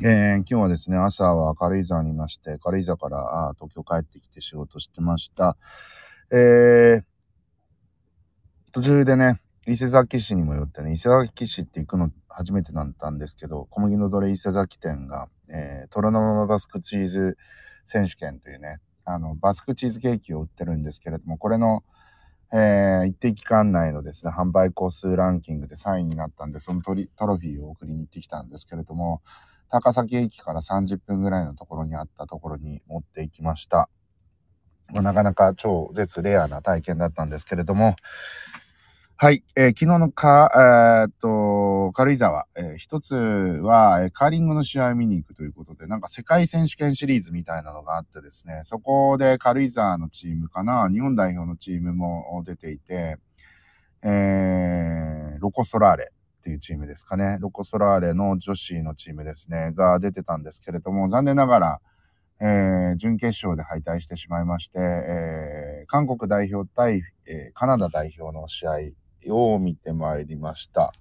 えー、今日はですね、朝は軽井沢にいまして、軽井沢から東京帰ってきて仕事してました。えー、途中でね、伊勢崎市にも寄ってね、伊勢崎市って行くの初めてだったんですけど、小麦の奴隷伊勢崎店が、えー、虎のまバスクチーズ選手権というね、あの、バスクチーズケーキを売ってるんですけれども、これの、えー、一定期間内のですね、販売個数ランキングで3位になったんで、そのトロフィーを送りに行ってきたんですけれども、高崎駅から30分ぐらいのところにあったところに持っていきました。なかなか超絶レアな体験だったんですけれども、はい、えー、昨日のか、えー、っと、軽井沢、えー、一つは、えー、カーリングの試合見に行くということで、なんか世界選手権シリーズみたいなのがあってですね、そこで軽井沢のチームかな、日本代表のチームも出ていて、えー、ロコ・ソラーレっていうチームですかね、ロコ・ソラーレの女子のチームですね、が出てたんですけれども、残念ながら、えー、準決勝で敗退してしまいまして、えー、韓国代表対、えー、カナダ代表の試合を見てまいりました。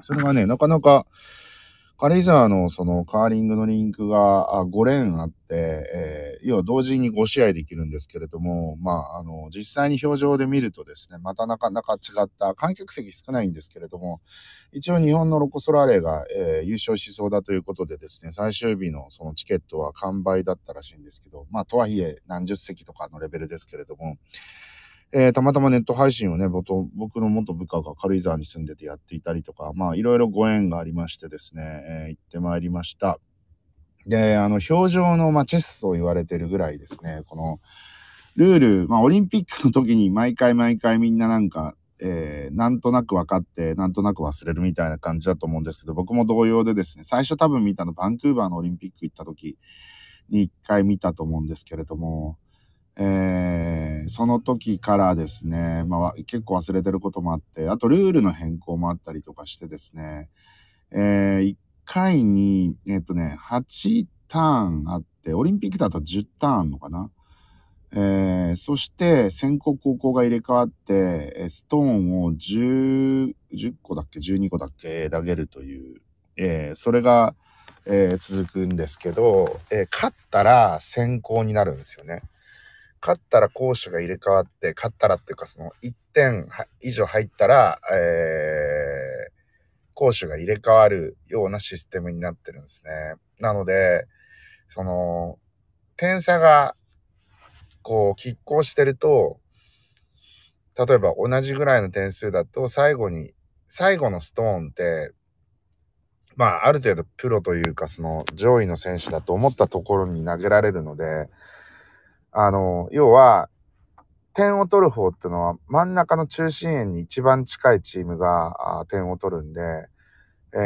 それはね、なかなか、軽井沢のそのカーリングのリンクが5連あって、えー、要は同時に5試合できるんですけれども、まあ、あの、実際に表情で見るとですね、またなかなか違った、観客席少ないんですけれども、一応日本のロコ・ソラーレが、えー、優勝しそうだということでですね、最終日のそのチケットは完売だったらしいんですけど、まあ、とはいえ何十席とかのレベルですけれども、えー、たまたまネット配信をね、僕の元部下が軽井沢に住んでてやっていたりとか、まあ、いろいろご縁がありましてですね、えー、行ってまいりました。で、あの、表情のマチェスと言われてるぐらいですね、この、ルール、まあ、オリンピックの時に毎回毎回みんななんか、えー、なんとなく分かって、なんとなく忘れるみたいな感じだと思うんですけど、僕も同様でですね、最初多分見たの、バンクーバーのオリンピック行った時に一回見たと思うんですけれども、えーその時からですね、まあ、結構忘れてることもあって、あとルールの変更もあったりとかしてですね、えー、1回に、えっ、ー、とね、8ターンあって、オリンピックだと10ターンあるのかな。えー、そして先攻後攻が入れ替わって、ストーンを 10, 10個だっけ12個だっけ投げるという、えー、それが、えー、続くんですけど、え勝ったら先攻になるんですよね。勝ったら攻守が入れ替わって、勝ったらっていうか、その1点以上入ったら、えー、攻守が入れ替わるようなシステムになってるんですね。なので、その、点差が、こう、拮抗してると、例えば同じぐらいの点数だと、最後に、最後のストーンって、まあ、ある程度プロというか、その上位の選手だと思ったところに投げられるので、あの、要は、点を取る方ってのは真ん中の中心円に一番近いチームが点を取るんで、え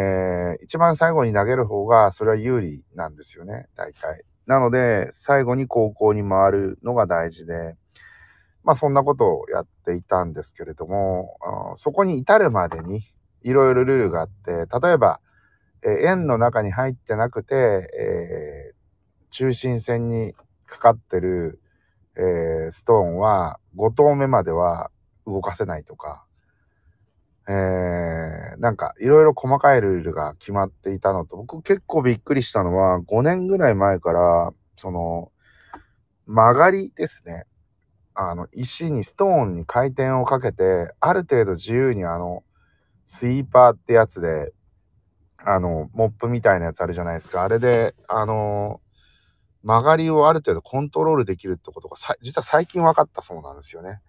ー、一番最後に投げる方がそれは有利なんですよね、大体。なので、最後に高校に回るのが大事で、まあそんなことをやっていたんですけれども、そこに至るまでにいろいろルールがあって、例えば、え円の中に入ってなくて、えー、中心線にかかってる、えー、ストーンは5投目までは動かせないとか、えー、なんかいろいろ細かいルールが決まっていたのと、僕結構びっくりしたのは5年ぐらい前から、その曲がりですね。あの石にストーンに回転をかけて、ある程度自由にあのスイーパーってやつで、あの、モップみたいなやつあるじゃないですか。あれで、あの、曲がりをある程度コントロールできるってことが実は最近分かったそうなんですよね。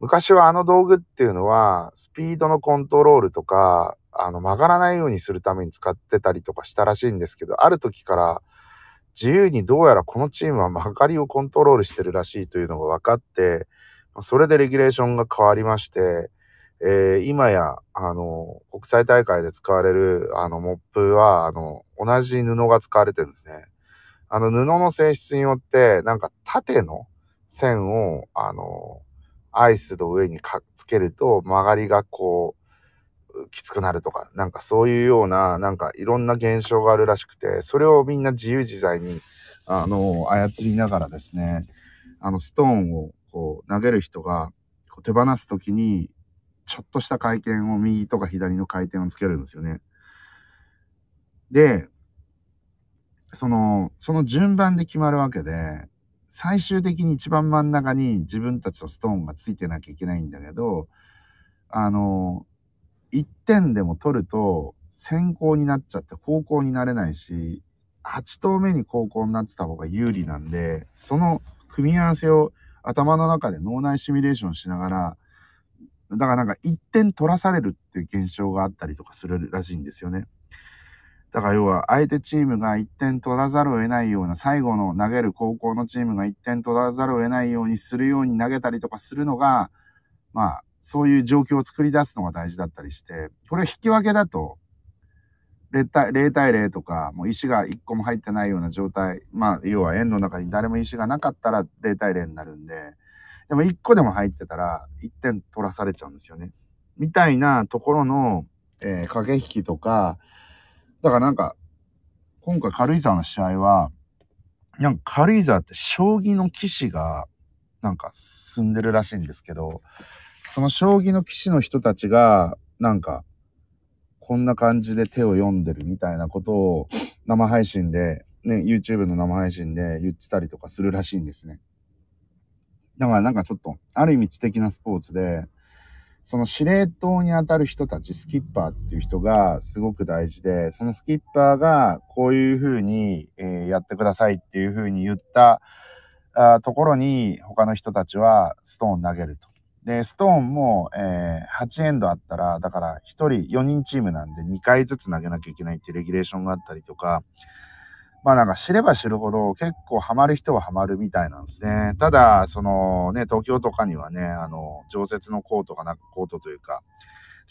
昔はあの道具っていうのはスピードのコントロールとかあの曲がらないようにするために使ってたりとかしたらしいんですけどある時から自由にどうやらこのチームは曲がりをコントロールしてるらしいというのが分かってそれでレギュレーションが変わりまして、えー、今やあの国際大会で使われるあのモップはあの同じ布が使われてるんですね。あの、布の性質によって、なんか縦の線を、あの、アイスの上にかつけると曲がりがこう、きつくなるとか、なんかそういうような、なんかいろんな現象があるらしくて、それをみんな自由自在に、あの、操りながらですね、あの、ストーンをこう投げる人がこう手放す時に、ちょっとした回転を右とか左の回転をつけるんですよね。で、その、その順番で決まるわけで、最終的に一番真ん中に自分たちのストーンがついてなきゃいけないんだけど、あの、1点でも取ると先行になっちゃって方向になれないし、8投目に高校になってた方が有利なんで、その組み合わせを頭の中で脳内シミュレーションしながら、だからなんか1点取らされるっていう現象があったりとかするらしいんですよね。だから要は相手チームが1点取らざるを得ないような最後の投げる高校のチームが1点取らざるを得ないようにするように投げたりとかするのがまあそういう状況を作り出すのが大事だったりしてこれ引き分けだと0対 ,0 対0とかもう石が1個も入ってないような状態まあ要は円の中に誰も石がなかったら0対0になるんででも1個でも入ってたら1点取らされちゃうんですよね。みたいなところの、えー、駆け引きとかだからなんか、今回軽井沢の試合は、なんか軽井沢って将棋の棋士がなんか進んでるらしいんですけど、その将棋の棋士の人たちが、なんか、こんな感じで手を読んでるみたいなことを生配信で、ね、YouTube の生配信で言ってたりとかするらしいんですね。だからなんかちょっと、ある意味知的なスポーツで、その司令塔にあたる人たち、スキッパーっていう人がすごく大事で、そのスキッパーがこういうふうに、えやってくださいっていうふうに言ったあところに他の人たちはストーン投げると。で、ストーンも、えー、8エンドあったら、だから1人4人チームなんで2回ずつ投げなきゃいけないっていうレギュレーションがあったりとか、まあなんか知れば知るほど結構ハマる人はハマるみたいなんですね。ただ、そのね、東京とかにはね、あの、常設のコートがな、コートというか、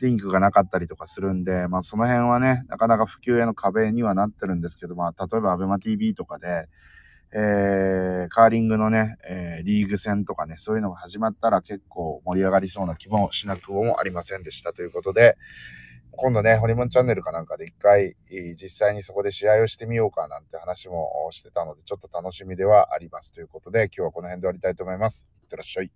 リンクがなかったりとかするんで、まあその辺はね、なかなか普及への壁にはなってるんですけど、まあ例えば ABEMATV とかで、えー、カーリングのね、えー、リーグ戦とかね、そういうのが始まったら結構盛り上がりそうな気もしなくもありませんでしたということで、今度ね、ホリモンチャンネルかなんかで一回、実際にそこで試合をしてみようかなんて話もしてたので、ちょっと楽しみではあります。ということで、今日はこの辺で終わりたいと思います。いってらっしゃい。